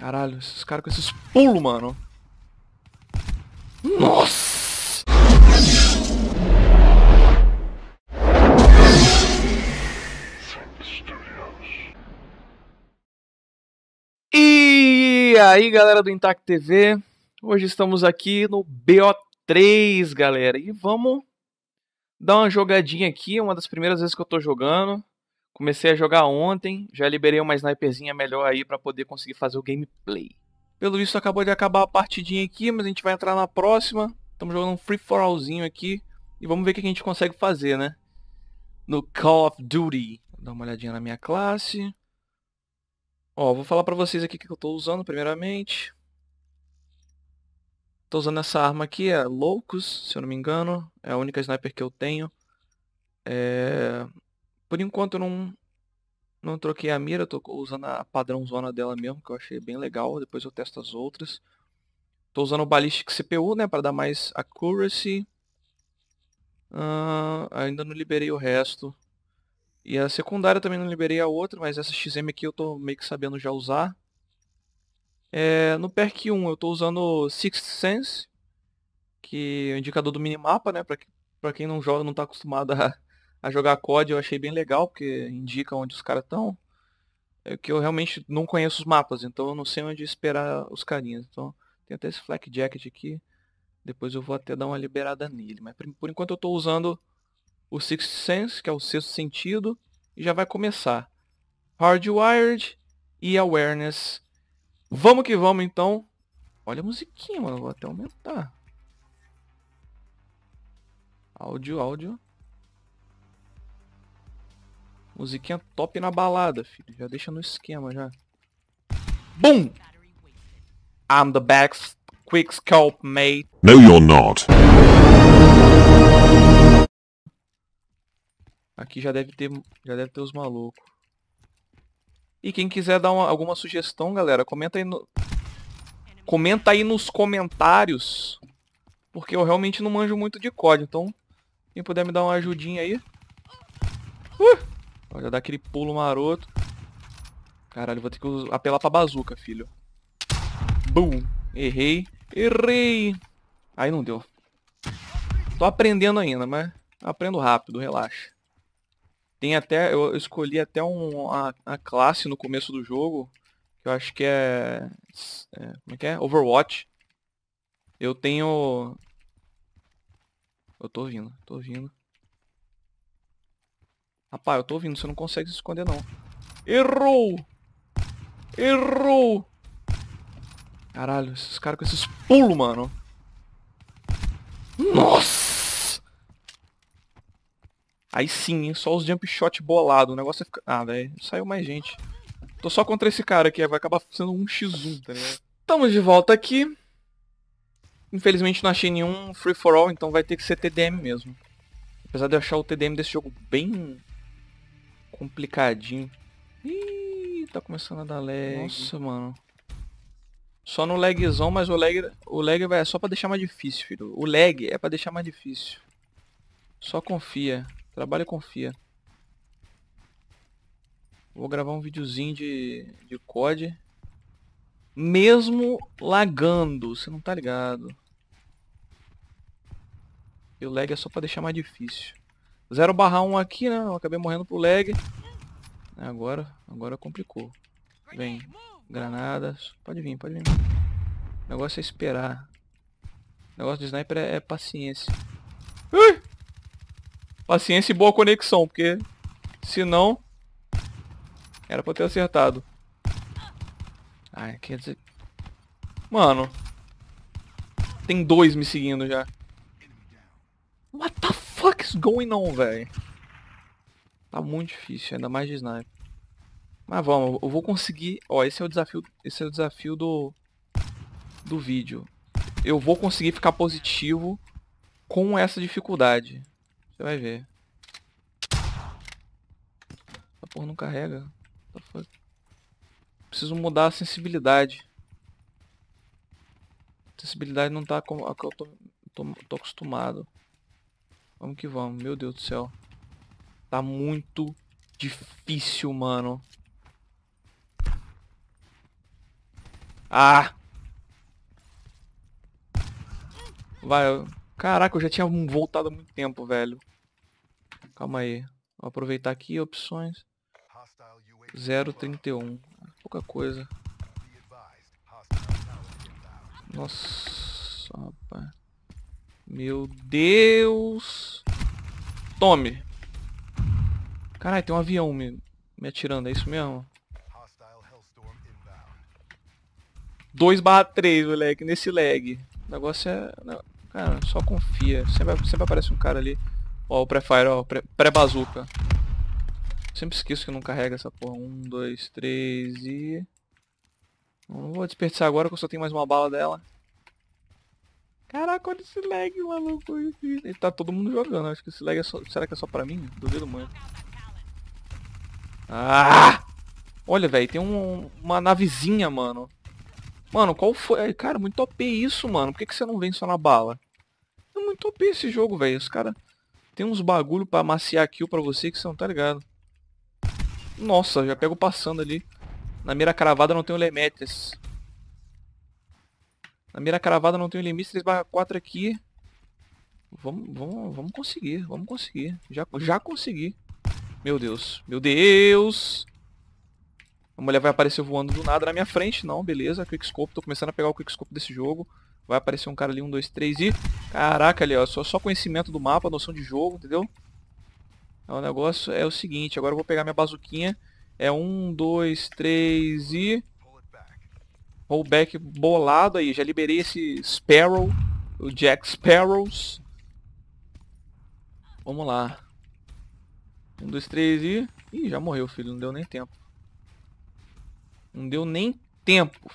Caralho, esses caras com esses pulos, mano. Nossa! E aí, galera do Intact TV. Hoje estamos aqui no BO3, galera. E vamos dar uma jogadinha aqui, uma das primeiras vezes que eu tô jogando. Comecei a jogar ontem, já liberei uma sniperzinha melhor aí para poder conseguir fazer o gameplay. Pelo visto acabou de acabar a partidinha aqui, mas a gente vai entrar na próxima. Estamos jogando um free for allzinho aqui e vamos ver o que a gente consegue fazer, né? No Call of Duty. Vou dar uma olhadinha na minha classe. Ó, vou falar pra vocês aqui o que eu tô usando primeiramente. Tô usando essa arma aqui, é Loucos, se eu não me engano. É a única sniper que eu tenho. É... Por enquanto eu não, não troquei a mira, tô usando a padrão zona dela mesmo, que eu achei bem legal. Depois eu testo as outras. Tô usando o Ballistic CPU, né, para dar mais accuracy. Uh, ainda não liberei o resto. E a secundária também não liberei a outra, mas essa XM aqui eu tô meio que sabendo já usar. É, no PERC 1 eu tô usando Sixth Sense, que é o indicador do minimapa, né, para quem não joga, não tá acostumado a a jogar COD eu achei bem legal, porque indica onde os caras estão. É que eu realmente não conheço os mapas, então eu não sei onde esperar os carinhas. Então tem até esse Flak Jacket aqui. Depois eu vou até dar uma liberada nele. Mas por enquanto eu estou usando o Sixth Sense, que é o sexto sentido. E já vai começar. Hardwired e Awareness. Vamos que vamos então. Olha a musiquinha, mano. Vou até aumentar. Áudio, áudio. Musiquinha top na balada, filho. Já deixa no esquema, já. BOOM! I'm the best quick scope mate. No, you're not. Aqui já deve ter, já deve ter os malucos. E quem quiser dar uma, alguma sugestão, galera, comenta aí no... Comenta aí nos comentários. Porque eu realmente não manjo muito de código, então... Quem puder me dar uma ajudinha aí... Uh! Ela já dá aquele pulo maroto. Caralho, vou ter que apelar pra bazuca, filho. Boom. Errei. Errei. Aí não deu. Tô aprendendo ainda, mas aprendo rápido, relaxa. Tem até, eu escolhi até um, uma, classe no começo do jogo, que eu acho que é, é, como é que é? Overwatch. Eu tenho... Eu tô vindo, tô vindo. Rapaz, eu tô ouvindo, você não consegue se esconder não. Errou! Errou! Caralho, esses caras com esses pulos, mano. Nossa! Aí sim, hein? só os jump shot bolado. O negócio é ficar... Ah, velho, saiu mais gente. Tô só contra esse cara aqui, vai acabar sendo um x1, tá ligado? Tamo de volta aqui. Infelizmente não achei nenhum free for all, então vai ter que ser TDM mesmo. Apesar de eu achar o TDM desse jogo bem complicadinho. Ih, tá começando a dar lag. Nossa, mano. Só no lagzão, mas o lag, o lag vai, é só pra deixar mais difícil, filho. O lag é pra deixar mais difícil. Só confia. Trabalha e confia. Vou gravar um videozinho de, de COD. Mesmo lagando, você não tá ligado. E o lag é só pra deixar mais difícil. 0 barra 1 aqui, né? Eu acabei morrendo pro lag. Né, agora, agora complicou. Vem. Granadas. Pode vir, pode vir. O negócio é esperar. O negócio de sniper é, é paciência. Ui! Paciência e boa conexão, porque se não... Era pra eu ter acertado. Ai, quer dizer... Mano. Tem dois me seguindo já. What the fuck's going on, velho? Tá muito difícil, ainda mais de sniper. Mas vamos, eu vou conseguir... Ó, esse é o desafio, esse é o desafio do, do vídeo. Eu vou conseguir ficar positivo com essa dificuldade. Você vai ver. Essa porra não carrega. Preciso mudar a sensibilidade. A sensibilidade não tá como a que eu tô, tô, tô acostumado. Vamos que vamos, meu Deus do céu. Tá muito difícil, mano. Ah! Vai, eu... caraca, eu já tinha voltado há muito tempo, velho. Calma aí. Vou aproveitar aqui, opções. 0,31. Pouca coisa. Nossa, rapaz. Meu Deus. Tome. Caralho, tem um avião me, me atirando, é isso mesmo? 2 barra 3, moleque, nesse lag. O negócio é... Não, cara, só confia. Sempre, sempre aparece um cara ali. Ó, o pré-fire, ó, pré-bazooka. Sempre esqueço que não carrega essa porra. 1, 2, 3 e... Não vou desperdiçar agora que eu só tenho mais uma bala dela. Caraca, olha esse lag, maluco. E tá todo mundo jogando. Acho que esse lag é só... Será que é só pra mim? Duvido muito. Ah! Olha, velho, tem um, uma navezinha, mano. Mano, qual foi? Cara, muito OP isso, mano. Por que, que você não vem só na bala? É muito OP esse jogo, velho. Os caras... Tem uns bagulho pra maciar kill pra você que você não tá ligado. Nossa, já pego passando ali. Na mira cravada não tem o Lemetres. Na mira cravada não tem limite, 3 barra 4 aqui. Vamos, vamos, vamos conseguir, vamos conseguir. Já, já consegui. Meu Deus, meu Deus! A mulher vai aparecer voando do nada na minha frente. Não, beleza, quickscope. Tô começando a pegar o quickscope desse jogo. Vai aparecer um cara ali, um, dois, três e... Caraca, ali, ó, só, só conhecimento do mapa, noção de jogo, entendeu? É, o negócio é o seguinte, agora eu vou pegar minha bazuquinha. É um, dois, três e... Rollback bolado aí. Já liberei esse Sparrow. O Jack Sparrows. Vamos lá. Um, dois, três e... Ih, já morreu, filho. Não deu nem tempo. Não deu nem tempo.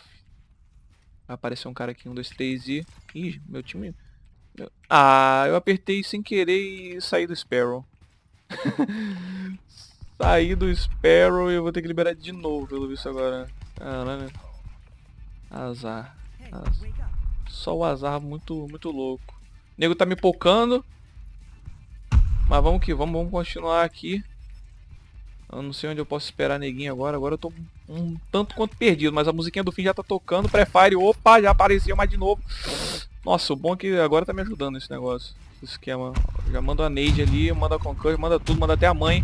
Apareceu um cara aqui. Um, dois, três e... Ih, meu time... Ah, eu apertei sem querer e saí do Sparrow. saí do Sparrow e eu vou ter que liberar de novo pelo visto agora. Caralho. Azar. azar. Só o azar muito, muito louco. O nego tá me pocando. Mas vamos que vamos, vamos continuar aqui. Eu não sei onde eu posso esperar neguinho agora. Agora eu tô um tanto quanto perdido. Mas a musiquinha do fim já tá tocando. Prefire, opa, já apareceu mais de novo. Nossa, o bom é que agora tá me ajudando esse negócio. Esse esquema. Já manda a Neide ali, manda a Concur, manda tudo, manda até a mãe.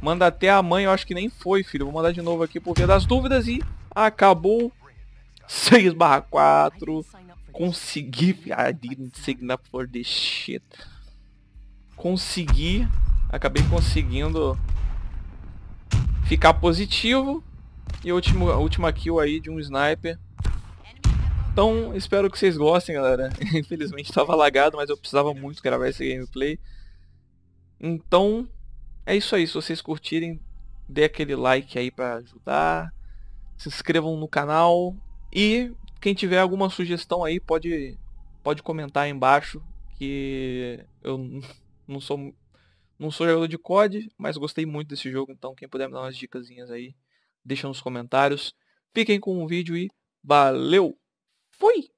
Manda até a mãe, eu acho que nem foi, filho. Vou mandar de novo aqui por via das dúvidas e acabou 6 barra 4. Consegui. I didn't sign up for this shit. Consegui. Acabei conseguindo ficar positivo. E a última, a última kill aí de um sniper. Então, espero que vocês gostem, galera. Infelizmente estava lagado, mas eu precisava muito gravar esse gameplay. Então, é isso aí. Se vocês curtirem, dê aquele like aí para ajudar. Se inscrevam no canal. E quem tiver alguma sugestão aí pode, pode comentar aí embaixo que eu não sou não sou jogador de COD, mas gostei muito desse jogo, então quem puder me dar umas dicasinhas aí, deixa nos comentários. Fiquem com o vídeo e valeu. Fui.